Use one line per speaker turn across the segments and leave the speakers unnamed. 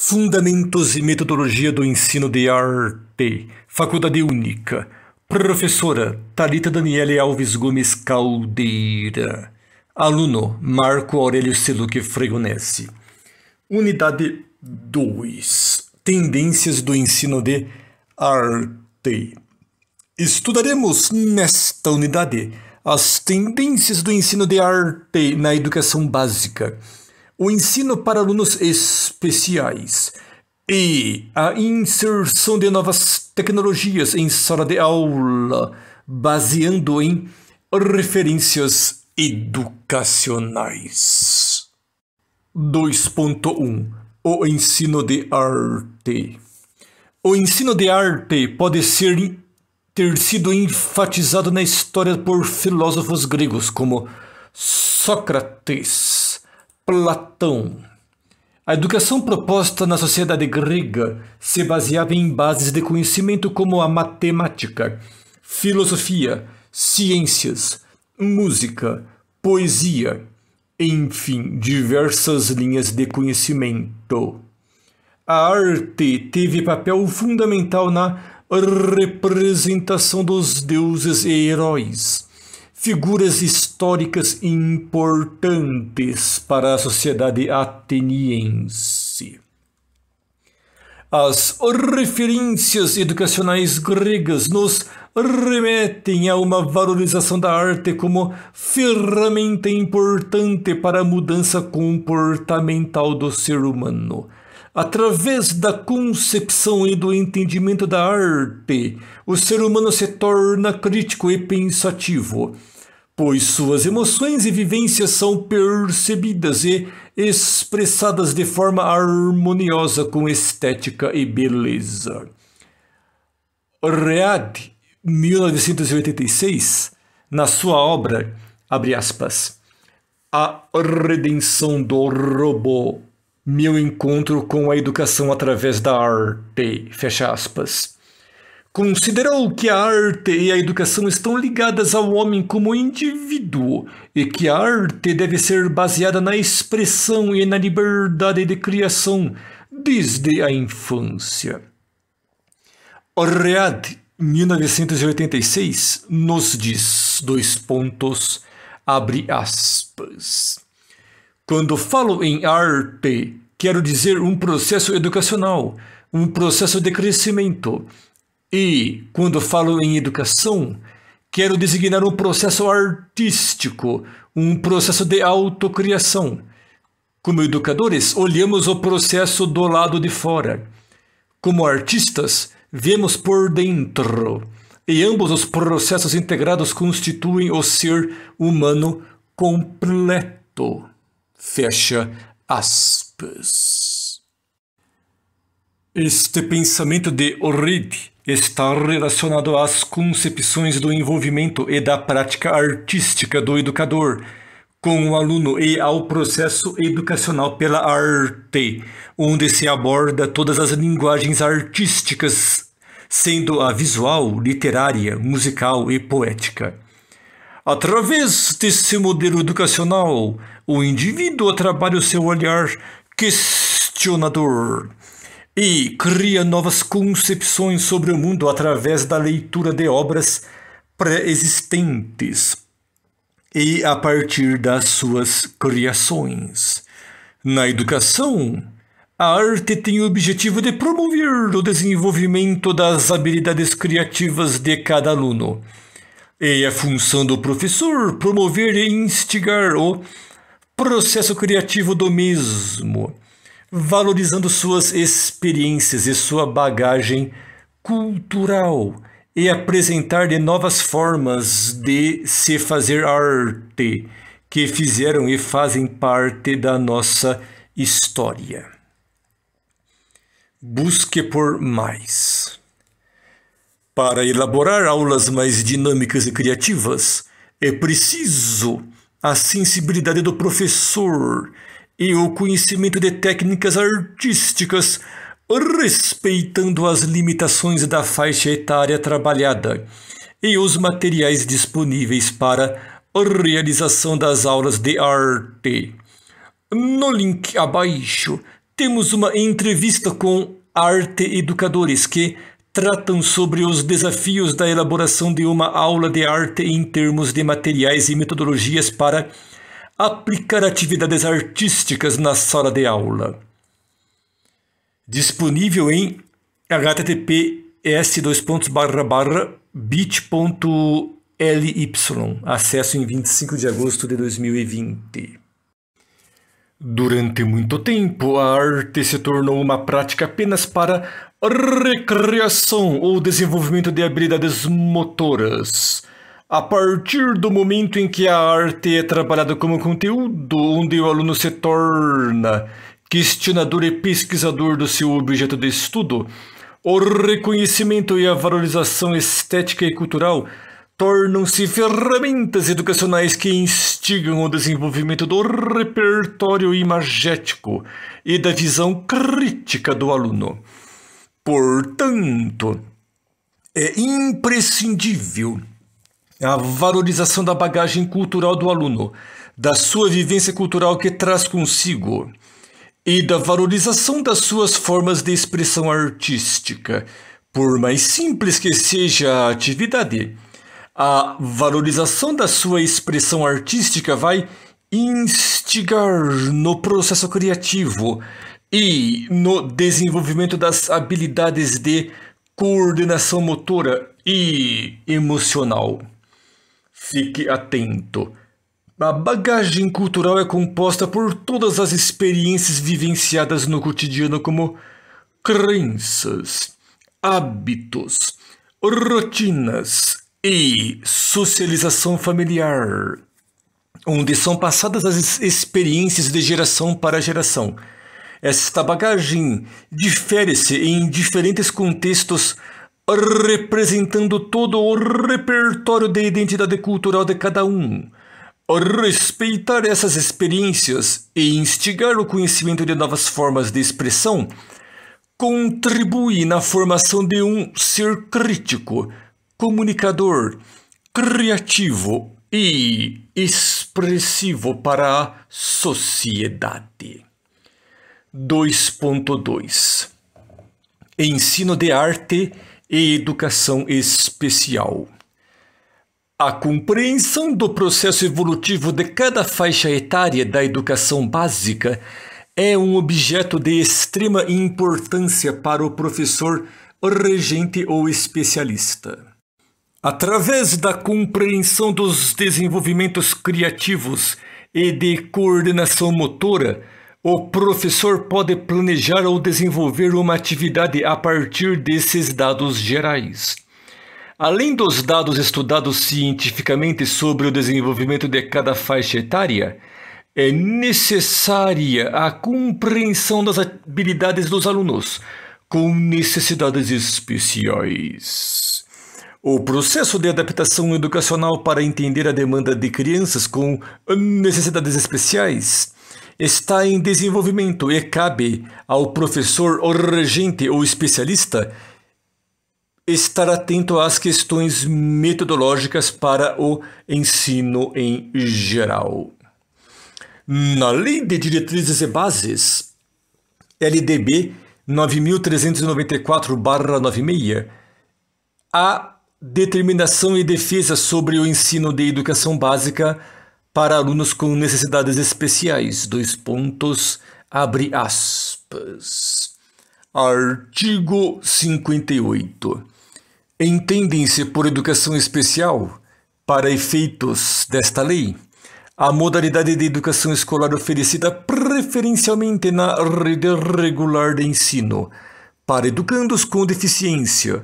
Fundamentos e Metodologia do Ensino de Arte, Faculdade Única. Professora Talita Daniele Alves Gomes Caldeira. Aluno Marco Aurélio Siluque Fregonese. Unidade 2. Tendências do ensino de arte. Estudaremos nesta unidade as tendências do ensino de arte na educação básica o ensino para alunos especiais e a inserção de novas tecnologias em sala de aula, baseando em referências educacionais. 2.1 O ensino de arte. O ensino de arte pode ser ter sido enfatizado na história por filósofos gregos como Sócrates, Platão. A educação proposta na sociedade grega se baseava em bases de conhecimento como a matemática, filosofia, ciências, música, poesia, enfim, diversas linhas de conhecimento. A arte teve papel fundamental na representação dos deuses e heróis figuras históricas importantes para a sociedade ateniense. As referências educacionais gregas nos remetem a uma valorização da arte como ferramenta importante para a mudança comportamental do ser humano Através da concepção e do entendimento da arte, o ser humano se torna crítico e pensativo, pois suas emoções e vivências são percebidas e expressadas de forma harmoniosa com estética e beleza. Read, 1986, na sua obra, abre aspas, A Redenção do Robô meu encontro com a educação através da arte, fecha aspas. Considerou que a arte e a educação estão ligadas ao homem como indivíduo e que a arte deve ser baseada na expressão e na liberdade de criação desde a infância. Orread, 1986, nos diz, dois pontos, abre aspas. Quando falo em arte, quero dizer um processo educacional, um processo de crescimento. E, quando falo em educação, quero designar um processo artístico, um processo de autocriação. Como educadores, olhamos o processo do lado de fora. Como artistas, vemos por dentro. E ambos os processos integrados constituem o ser humano completo. Fecha aspas. Este pensamento de Orride está relacionado às concepções do envolvimento e da prática artística do educador com o aluno e ao processo educacional pela arte, onde se aborda todas as linguagens artísticas, sendo a visual, literária, musical e poética. Através desse modelo educacional, o indivíduo trabalha o seu olhar questionador e cria novas concepções sobre o mundo através da leitura de obras pré-existentes e a partir das suas criações. Na educação, a arte tem o objetivo de promover o desenvolvimento das habilidades criativas de cada aluno e é função do professor promover e instigar o processo criativo do mesmo, valorizando suas experiências e sua bagagem cultural e apresentar de novas formas de se fazer arte que fizeram e fazem parte da nossa história. Busque por mais. Para elaborar aulas mais dinâmicas e criativas, é preciso a sensibilidade do professor e o conhecimento de técnicas artísticas, respeitando as limitações da faixa etária trabalhada e os materiais disponíveis para a realização das aulas de arte. No link abaixo, temos uma entrevista com arte educadores que tratam sobre os desafios da elaboração de uma aula de arte em termos de materiais e metodologias para aplicar atividades artísticas na sala de aula. Disponível em https bit.ly, acesso em 25 de agosto de 2020. Durante muito tempo, a arte se tornou uma prática apenas para Recreação ou desenvolvimento de habilidades motoras. A partir do momento em que a arte é trabalhada como conteúdo, onde o aluno se torna questionador e pesquisador do seu objeto de estudo, o reconhecimento e a valorização estética e cultural tornam-se ferramentas educacionais que instigam o desenvolvimento do repertório imagético e da visão crítica do aluno. Portanto, é imprescindível a valorização da bagagem cultural do aluno, da sua vivência cultural que traz consigo e da valorização das suas formas de expressão artística. Por mais simples que seja a atividade, a valorização da sua expressão artística vai instigar no processo criativo, e no desenvolvimento das habilidades de coordenação motora e emocional. Fique atento. A bagagem cultural é composta por todas as experiências vivenciadas no cotidiano, como crenças, hábitos, rotinas e socialização familiar, onde são passadas as experiências de geração para geração. Esta bagagem difere-se em diferentes contextos, representando todo o repertório de identidade cultural de cada um. Respeitar essas experiências e instigar o conhecimento de novas formas de expressão contribui na formação de um ser crítico, comunicador, criativo e expressivo para a sociedade. 2.2 Ensino de Arte e Educação Especial. A compreensão do processo evolutivo de cada faixa etária da educação básica é um objeto de extrema importância para o professor regente ou especialista. Através da compreensão dos desenvolvimentos criativos e de coordenação motora, o professor pode planejar ou desenvolver uma atividade a partir desses dados gerais. Além dos dados estudados cientificamente sobre o desenvolvimento de cada faixa etária, é necessária a compreensão das habilidades dos alunos com necessidades especiais. O processo de adaptação educacional para entender a demanda de crianças com necessidades especiais está em desenvolvimento e cabe ao professor regente ou especialista estar atento às questões metodológicas para o ensino em geral. Na Lei de Diretrizes e Bases, LDB 9394-96, a determinação e defesa sobre o ensino de educação básica para alunos com necessidades especiais. Dois pontos, abre aspas. Artigo 58. Entendem-se por educação especial, para efeitos desta lei, a modalidade de educação escolar oferecida preferencialmente na rede regular de ensino, para educandos com deficiência,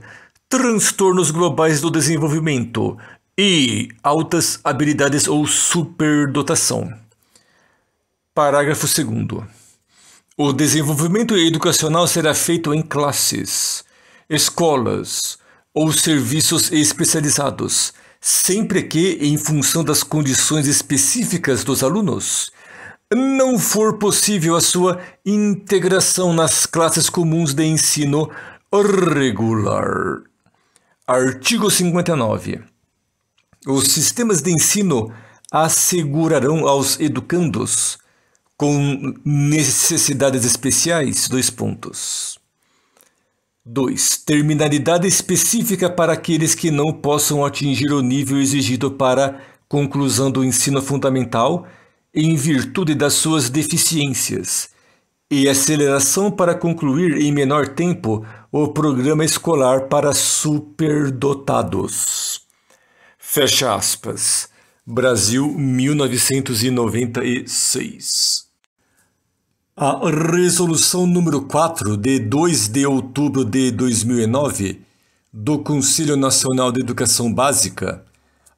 transtornos globais do desenvolvimento, e altas habilidades ou superdotação. Parágrafo 2. O desenvolvimento educacional será feito em classes, escolas ou serviços especializados, sempre que, em função das condições específicas dos alunos, não for possível a sua integração nas classes comuns de ensino regular. Artigo 59. Os sistemas de ensino assegurarão aos educandos com necessidades especiais, dois pontos. 2. Terminalidade específica para aqueles que não possam atingir o nível exigido para conclusão do ensino fundamental em virtude das suas deficiências, e aceleração para concluir em menor tempo o programa escolar para superdotados. Fecha aspas. Brasil 1996. A resolução número 4 de 2 de outubro de 2009 do Conselho Nacional de Educação Básica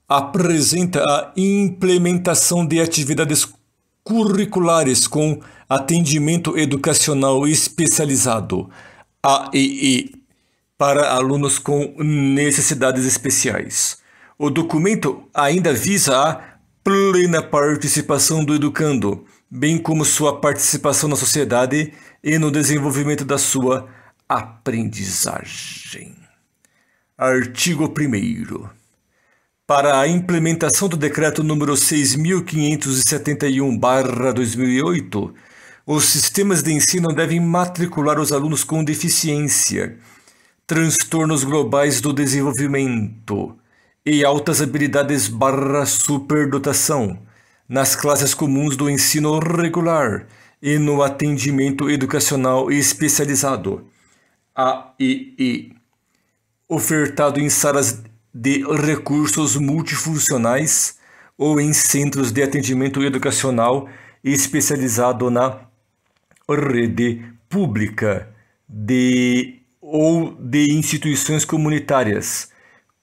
apresenta a implementação de atividades curriculares com atendimento educacional especializado, AEE, para alunos com necessidades especiais o documento ainda visa a plena participação do educando, bem como sua participação na sociedade e no desenvolvimento da sua aprendizagem. Artigo 1 Para a implementação do decreto número 6571/2008, os sistemas de ensino devem matricular os alunos com deficiência, transtornos globais do desenvolvimento, e altas habilidades barra superdotação nas classes comuns do ensino regular e no atendimento educacional especializado AEE, ofertado em salas de recursos multifuncionais ou em centros de atendimento educacional especializado na rede pública de ou de instituições comunitárias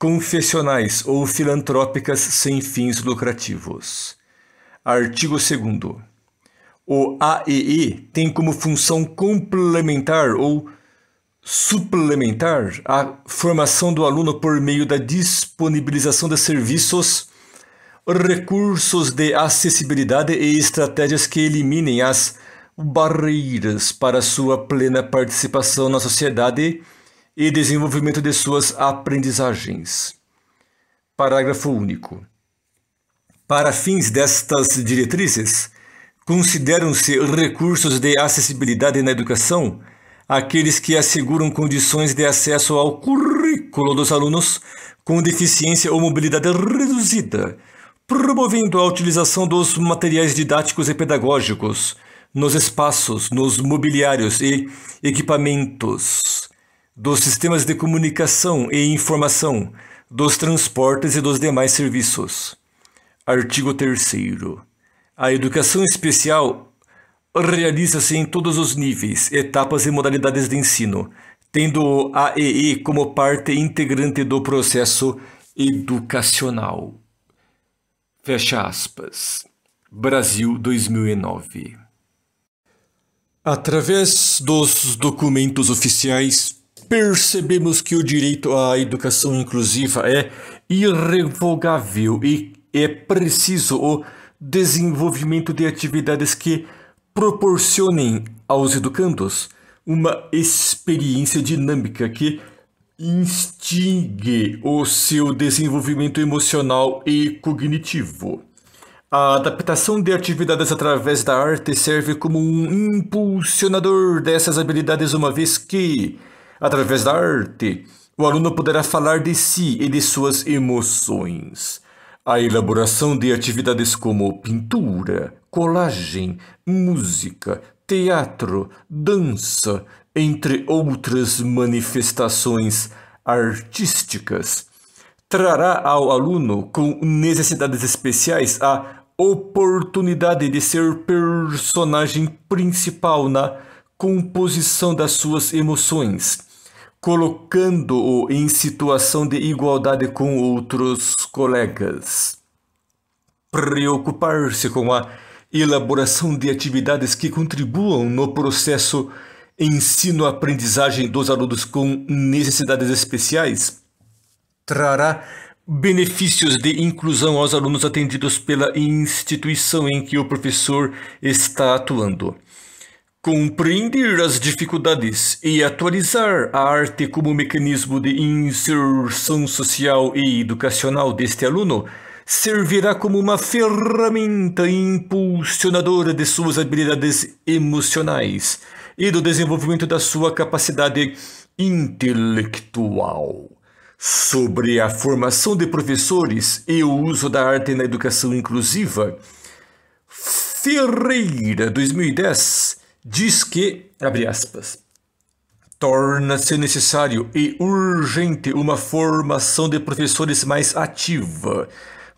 Confessionais ou filantrópicas sem fins lucrativos. Artigo 2. O AEE tem como função complementar ou suplementar a formação do aluno por meio da disponibilização de serviços, recursos de acessibilidade e estratégias que eliminem as barreiras para sua plena participação na sociedade e desenvolvimento de suas aprendizagens. Parágrafo único. Para fins destas diretrizes, consideram-se recursos de acessibilidade na educação aqueles que asseguram condições de acesso ao currículo dos alunos com deficiência ou mobilidade reduzida, promovendo a utilização dos materiais didáticos e pedagógicos nos espaços, nos mobiliários e equipamentos dos sistemas de comunicação e informação, dos transportes e dos demais serviços. Artigo 3. A educação especial realiza-se em todos os níveis, etapas e modalidades de ensino, tendo a AEE como parte integrante do processo educacional. Fecha aspas. Brasil 2009. Através dos documentos oficiais percebemos que o direito à educação inclusiva é irrevogável e é preciso o desenvolvimento de atividades que proporcionem aos educandos uma experiência dinâmica que instigue o seu desenvolvimento emocional e cognitivo. A adaptação de atividades através da arte serve como um impulsionador dessas habilidades, uma vez que Através da arte, o aluno poderá falar de si e de suas emoções. A elaboração de atividades como pintura, colagem, música, teatro, dança, entre outras manifestações artísticas, trará ao aluno com necessidades especiais a oportunidade de ser personagem principal na composição das suas emoções, colocando-o em situação de igualdade com outros colegas. Preocupar-se com a elaboração de atividades que contribuam no processo ensino-aprendizagem dos alunos com necessidades especiais trará benefícios de inclusão aos alunos atendidos pela instituição em que o professor está atuando. Compreender as dificuldades e atualizar a arte como mecanismo de inserção social e educacional deste aluno servirá como uma ferramenta impulsionadora de suas habilidades emocionais e do desenvolvimento da sua capacidade intelectual. Sobre a formação de professores e o uso da arte na educação inclusiva, Ferreira, 2010 diz que, abre aspas, torna-se necessário e urgente uma formação de professores mais ativa,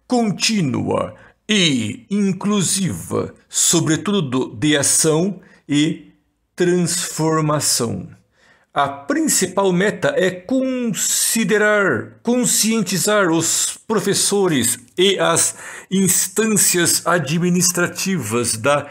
contínua e inclusiva, sobretudo de ação e transformação. A principal meta é considerar, conscientizar os professores e as instâncias administrativas da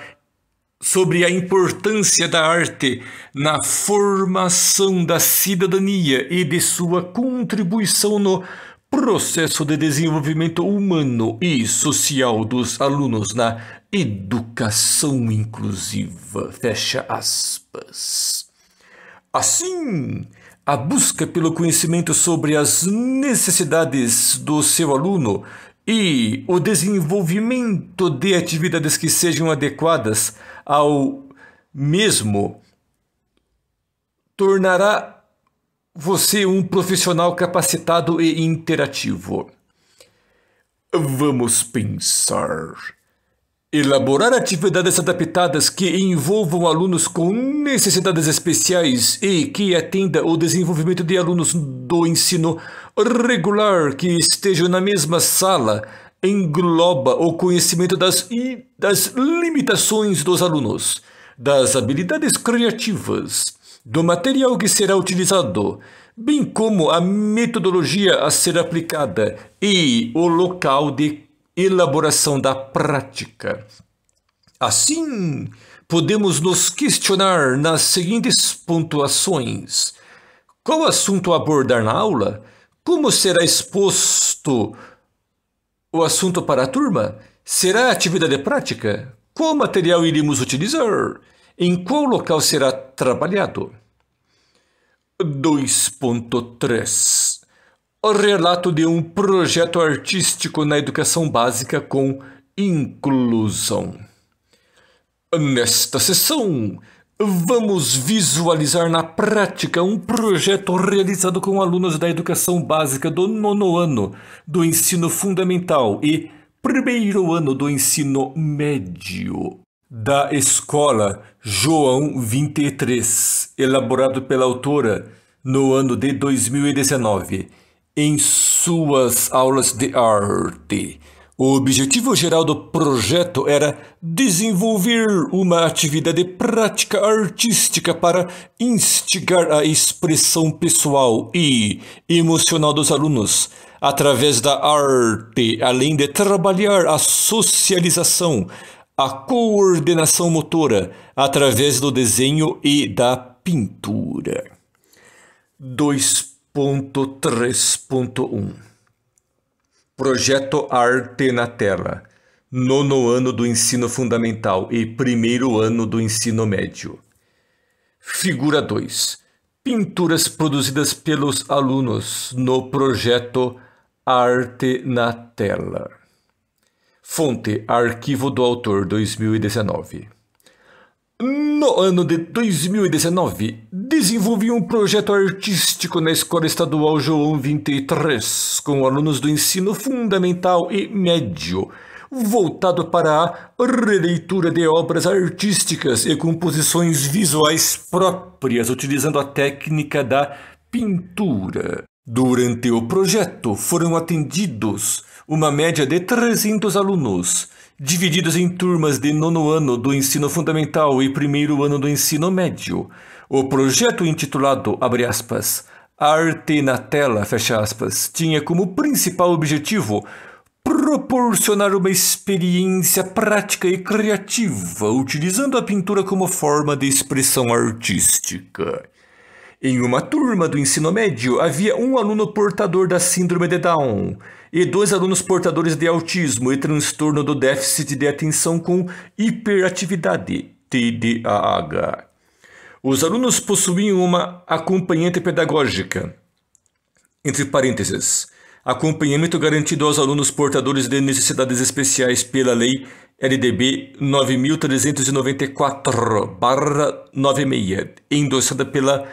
sobre a importância da arte na formação da cidadania e de sua contribuição no processo de desenvolvimento humano e social dos alunos na educação inclusiva. Fecha aspas. Assim, a busca pelo conhecimento sobre as necessidades do seu aluno e o desenvolvimento de atividades que sejam adequadas ao mesmo tornará você um profissional capacitado e interativo. Vamos pensar. Elaborar atividades adaptadas que envolvam alunos com necessidades especiais e que atenda o desenvolvimento de alunos do ensino regular que estejam na mesma sala engloba o conhecimento das, das limitações dos alunos, das habilidades criativas, do material que será utilizado, bem como a metodologia a ser aplicada e o local de elaboração da prática. Assim, podemos nos questionar nas seguintes pontuações: qual assunto abordar na aula? Como será exposto o assunto para a turma? Será atividade prática? Qual material iremos utilizar? Em qual local será trabalhado? 2.3 o relato de um projeto artístico na educação básica com inclusão. Nesta sessão, vamos visualizar na prática um projeto realizado com alunos da educação básica do nono ano do ensino fundamental e primeiro ano do ensino médio da escola João 23, elaborado pela autora no ano de 2019 em suas aulas de arte. O objetivo geral do projeto era desenvolver uma atividade prática artística para instigar a expressão pessoal e emocional dos alunos através da arte, além de trabalhar a socialização, a coordenação motora através do desenho e da pintura. 2 3.1 Projeto Arte na Terra Nono ano do ensino fundamental e primeiro ano do ensino médio. Figura 2 Pinturas produzidas pelos alunos no projeto Arte na Tela. Fonte Arquivo do Autor 2019 no ano de 2019, desenvolvi um projeto artístico na Escola Estadual João 23, com alunos do ensino fundamental e médio, voltado para a releitura de obras artísticas e composições visuais próprias, utilizando a técnica da pintura. Durante o projeto foram atendidos uma média de 300 alunos Divididos em turmas de nono ano do ensino fundamental e primeiro ano do ensino médio. O projeto intitulado, abre aspas, Arte na Tela, fecha aspas, tinha como principal objetivo proporcionar uma experiência prática e criativa, utilizando a pintura como forma de expressão artística. Em uma turma do ensino médio havia um aluno portador da síndrome de Down e dois alunos portadores de autismo e transtorno do déficit de atenção com hiperatividade, TDAH. Os alunos possuíam uma acompanhante pedagógica. Entre parênteses, acompanhamento garantido aos alunos portadores de necessidades especiais pela Lei LDB 9394-96, endossada pela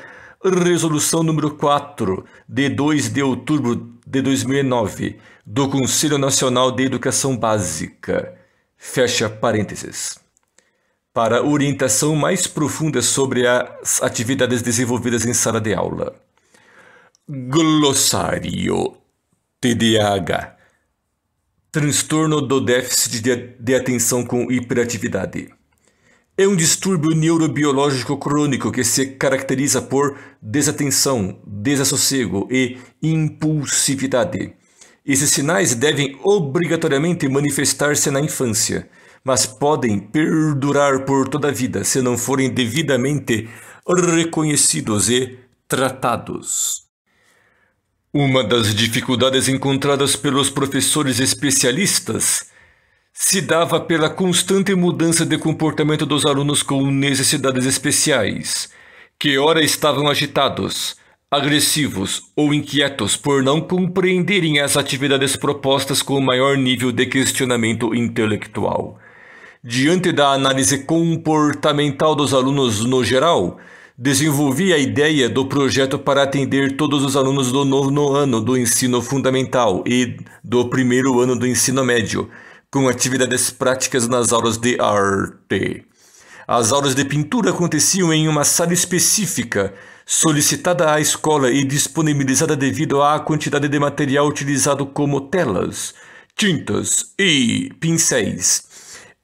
Resolução número 4, de 2 de outubro de 2009, do Conselho Nacional de Educação Básica. Fecha parênteses. Para orientação mais profunda sobre as atividades desenvolvidas em sala de aula. Glossário TDAH Transtorno do déficit de atenção com hiperatividade. É um distúrbio neurobiológico crônico que se caracteriza por desatenção, desassossego e impulsividade. Esses sinais devem obrigatoriamente manifestar-se na infância, mas podem perdurar por toda a vida se não forem devidamente reconhecidos e tratados. Uma das dificuldades encontradas pelos professores especialistas se dava pela constante mudança de comportamento dos alunos com necessidades especiais, que ora estavam agitados, agressivos ou inquietos por não compreenderem as atividades propostas com o maior nível de questionamento intelectual. Diante da análise comportamental dos alunos no geral, desenvolvi a ideia do projeto para atender todos os alunos do nono ano do ensino fundamental e do primeiro ano do ensino médio com atividades práticas nas aulas de arte. As aulas de pintura aconteciam em uma sala específica, solicitada à escola e disponibilizada devido à quantidade de material utilizado como telas, tintas e pincéis,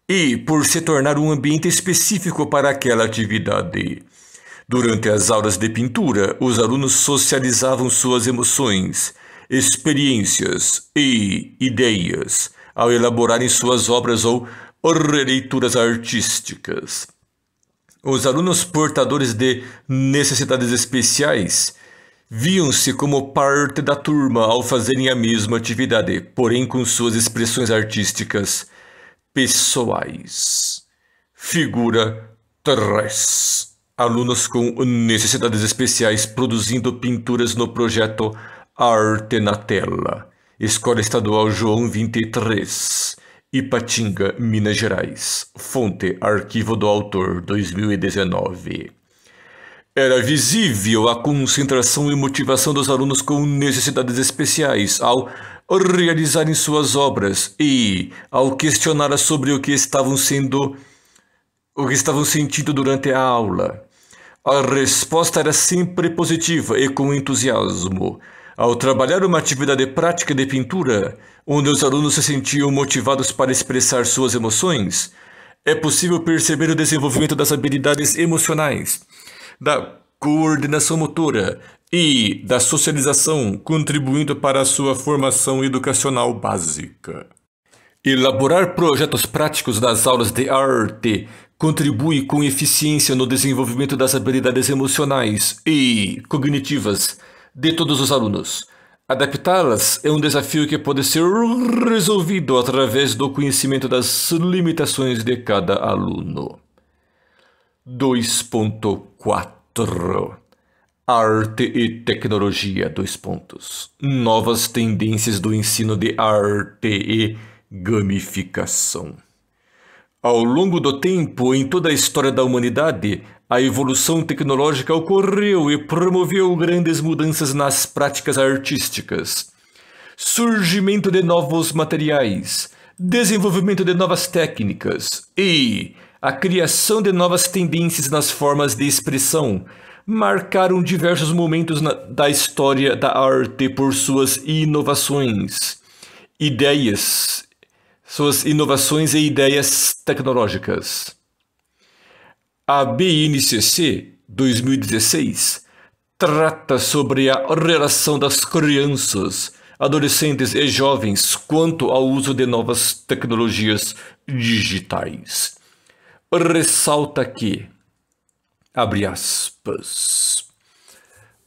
e por se tornar um ambiente específico para aquela atividade. Durante as aulas de pintura, os alunos socializavam suas emoções, experiências e ideias ao elaborarem suas obras ou releituras artísticas. Os alunos portadores de necessidades especiais viam-se como parte da turma ao fazerem a mesma atividade, porém com suas expressões artísticas pessoais. Figura 3. Alunos com necessidades especiais produzindo pinturas no projeto Arte na Tela. Escola Estadual João 23, Ipatinga, Minas Gerais. Fonte: Arquivo do Autor, 2019. Era visível a concentração e motivação dos alunos com necessidades especiais ao realizarem suas obras e ao questionar sobre o que estavam sendo o que estavam sentindo durante a aula. A resposta era sempre positiva e com entusiasmo. Ao trabalhar uma atividade prática de pintura, onde os alunos se sentiam motivados para expressar suas emoções, é possível perceber o desenvolvimento das habilidades emocionais, da coordenação motora e da socialização, contribuindo para a sua formação educacional básica. Elaborar projetos práticos das aulas de arte contribui com eficiência no desenvolvimento das habilidades emocionais e cognitivas de todos os alunos. Adaptá-las é um desafio que pode ser resolvido através do conhecimento das limitações de cada aluno. 2.4 Arte e tecnologia, dois pontos. Novas tendências do ensino de arte e gamificação. Ao longo do tempo, em toda a história da humanidade, a evolução tecnológica ocorreu e promoveu grandes mudanças nas práticas artísticas. Surgimento de novos materiais, desenvolvimento de novas técnicas e a criação de novas tendências nas formas de expressão marcaram diversos momentos na, da história da arte por suas inovações, ideias, suas inovações e ideias tecnológicas. A BNCC 2016 trata sobre a relação das crianças, adolescentes e jovens quanto ao uso de novas tecnologias digitais. Ressalta que, abre aspas,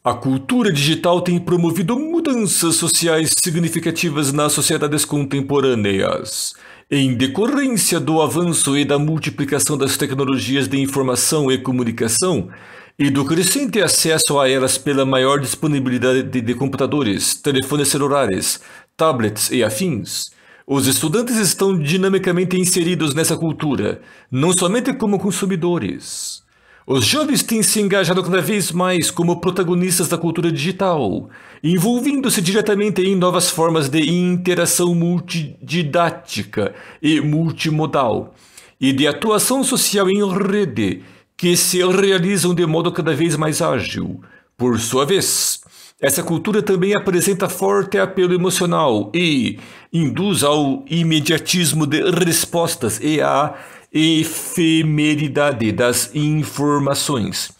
a cultura digital tem promovido mudanças sociais significativas nas sociedades contemporâneas em decorrência do avanço e da multiplicação das tecnologias de informação e comunicação, e do crescente acesso a elas pela maior disponibilidade de computadores, telefones celulares, tablets e afins, os estudantes estão dinamicamente inseridos nessa cultura, não somente como consumidores, os jovens têm se engajado cada vez mais como protagonistas da cultura digital, envolvendo-se diretamente em novas formas de interação multididática e multimodal, e de atuação social em rede, que se realizam de modo cada vez mais ágil. Por sua vez, essa cultura também apresenta forte apelo emocional e induz ao imediatismo de respostas e à efemeridade das informações.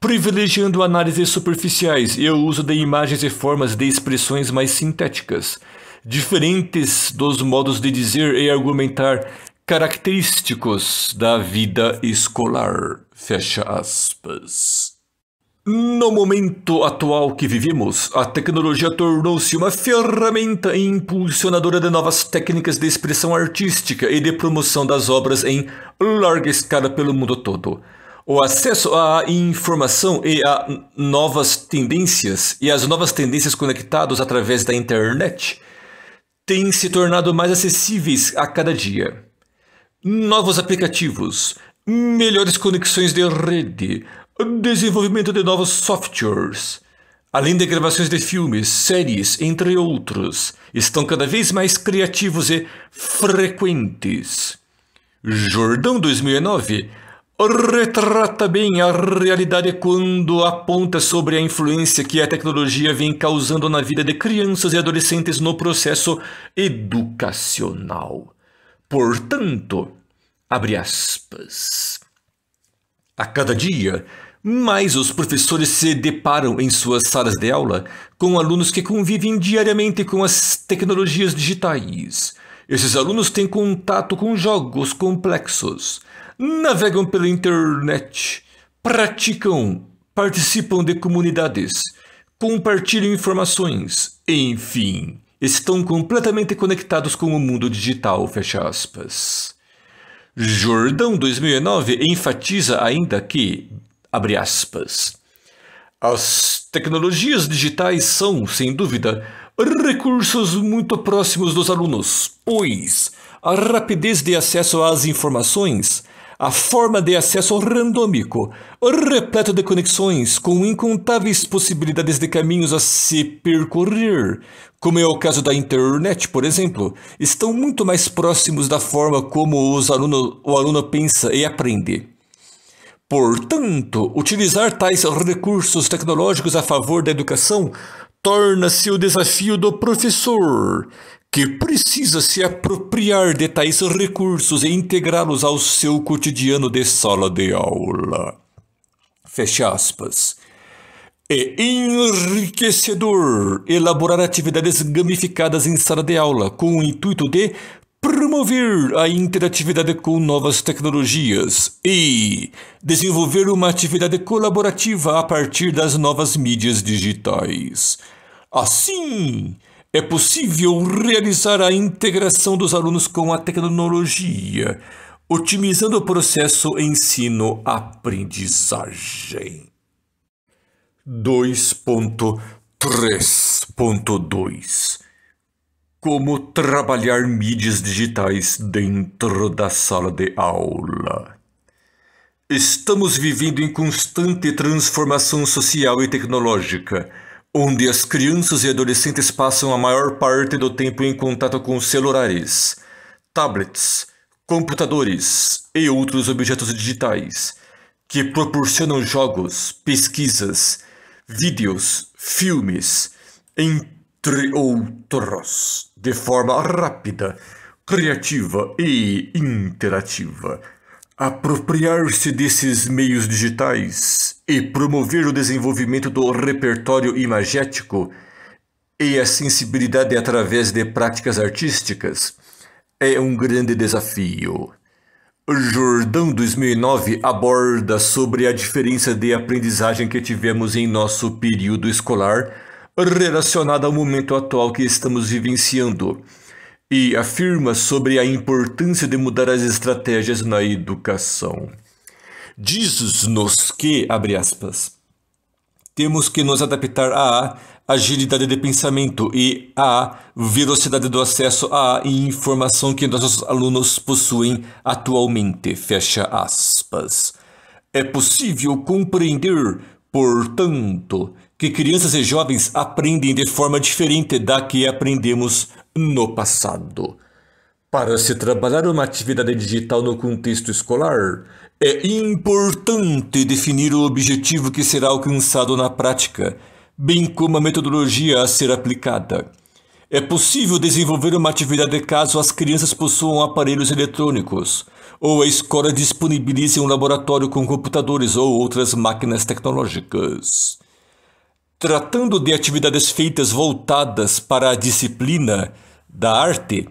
Privilegiando análises superficiais e o uso de imagens e formas de expressões mais sintéticas, diferentes dos modos de dizer e argumentar característicos da vida escolar. Fecha aspas. No momento atual que vivemos, a tecnologia tornou-se uma ferramenta impulsionadora de novas técnicas de expressão artística e de promoção das obras em larga escala pelo mundo todo. O acesso à informação e a novas tendências e as novas tendências conectadas através da internet têm se tornado mais acessíveis a cada dia. Novos aplicativos, melhores conexões de rede, desenvolvimento de novos softwares, além de gravações de filmes, séries, entre outros, estão cada vez mais criativos e frequentes. Jordão 2009 retrata bem a realidade quando aponta sobre a influência que a tecnologia vem causando na vida de crianças e adolescentes no processo educacional. Portanto, abre aspas. A cada dia, mas os professores se deparam em suas salas de aula com alunos que convivem diariamente com as tecnologias digitais. Esses alunos têm contato com jogos complexos, navegam pela internet, praticam, participam de comunidades, compartilham informações, enfim, estão completamente conectados com o mundo digital, fecha aspas. Jordão 2009 enfatiza ainda que, Abre aspas. As tecnologias digitais são, sem dúvida, recursos muito próximos dos alunos, pois a rapidez de acesso às informações, a forma de acesso randômico, repleto de conexões com incontáveis possibilidades de caminhos a se percorrer, como é o caso da internet, por exemplo, estão muito mais próximos da forma como os aluno, o aluno pensa e aprende. Portanto, utilizar tais recursos tecnológicos a favor da educação torna-se o desafio do professor, que precisa se apropriar de tais recursos e integrá-los ao seu cotidiano de sala de aula. Feche aspas. É enriquecedor elaborar atividades gamificadas em sala de aula com o intuito de promover a interatividade com novas tecnologias e desenvolver uma atividade colaborativa a partir das novas mídias digitais. Assim, é possível realizar a integração dos alunos com a tecnologia, otimizando o processo ensino-aprendizagem. 2.3.2 como trabalhar mídias digitais dentro da sala de aula. Estamos vivendo em constante transformação social e tecnológica, onde as crianças e adolescentes passam a maior parte do tempo em contato com celulares, tablets, computadores e outros objetos digitais, que proporcionam jogos, pesquisas, vídeos, filmes, entre outros de forma rápida, criativa e interativa. Apropriar-se desses meios digitais e promover o desenvolvimento do repertório imagético e a sensibilidade através de práticas artísticas é um grande desafio. Jordão 2009 aborda sobre a diferença de aprendizagem que tivemos em nosso período escolar relacionada ao momento atual que estamos vivenciando e afirma sobre a importância de mudar as estratégias na educação. Diz-nos que, abre aspas, temos que nos adaptar à agilidade de pensamento e à velocidade do acesso à informação que nossos alunos possuem atualmente, fecha aspas. É possível compreender, portanto, que crianças e jovens aprendem de forma diferente da que aprendemos no passado. Para se trabalhar uma atividade digital no contexto escolar, é importante definir o objetivo que será alcançado na prática, bem como a metodologia a ser aplicada. É possível desenvolver uma atividade caso as crianças possuam aparelhos eletrônicos, ou a escola disponibilize um laboratório com computadores ou outras máquinas tecnológicas. Tratando de atividades feitas voltadas para a disciplina da arte,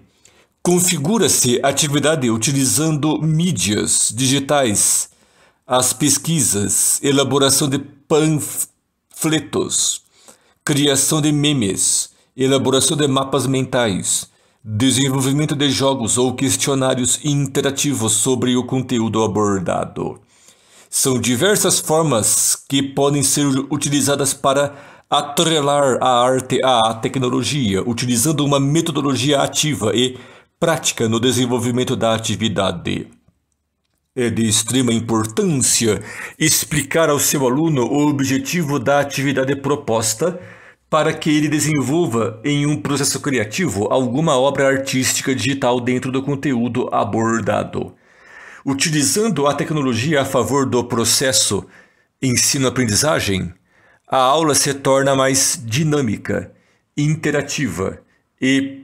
configura-se atividade utilizando mídias digitais, as pesquisas, elaboração de panfletos, criação de memes, elaboração de mapas mentais, desenvolvimento de jogos ou questionários interativos sobre o conteúdo abordado. São diversas formas que podem ser utilizadas para atrelar a arte à tecnologia, utilizando uma metodologia ativa e prática no desenvolvimento da atividade. É de extrema importância explicar ao seu aluno o objetivo da atividade proposta para que ele desenvolva em um processo criativo alguma obra artística digital dentro do conteúdo abordado. Utilizando a tecnologia a favor do processo ensino-aprendizagem, a aula se torna mais dinâmica, interativa e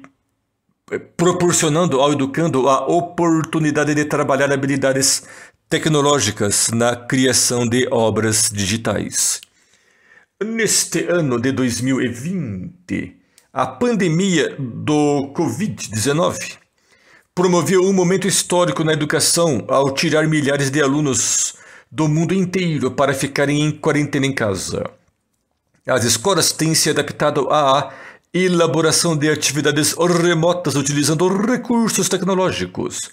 eh, proporcionando ao educando a oportunidade de trabalhar habilidades tecnológicas na criação de obras digitais. Neste ano de 2020, a pandemia do Covid-19 promoveu um momento histórico na educação ao tirar milhares de alunos do mundo inteiro para ficarem em quarentena em casa. As escolas têm se adaptado à elaboração de atividades remotas utilizando recursos tecnológicos,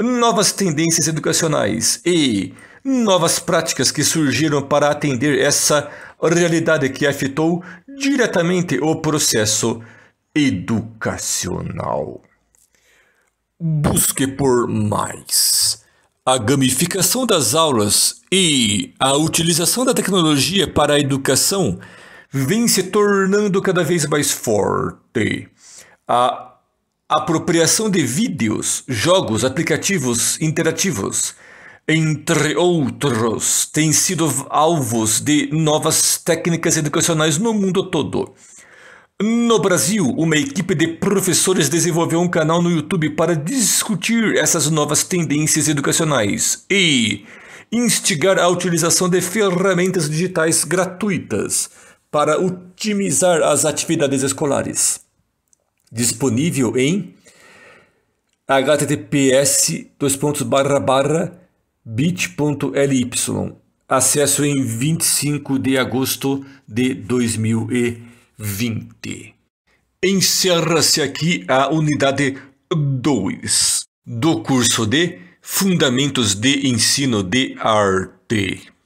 novas tendências educacionais e novas práticas que surgiram para atender essa realidade que afetou diretamente o processo educacional busque por mais. A gamificação das aulas e a utilização da tecnologia para a educação vem se tornando cada vez mais forte. A apropriação de vídeos, jogos, aplicativos interativos, entre outros, tem sido alvos de novas técnicas educacionais no mundo todo. No Brasil, uma equipe de professores desenvolveu um canal no YouTube para discutir essas novas tendências educacionais e instigar a utilização de ferramentas digitais gratuitas para otimizar as atividades escolares. Disponível em https bit.ly. Acesso em 25 de agosto de 2020. 20. Encerra-se aqui a unidade 2 do curso de Fundamentos de Ensino de Arte.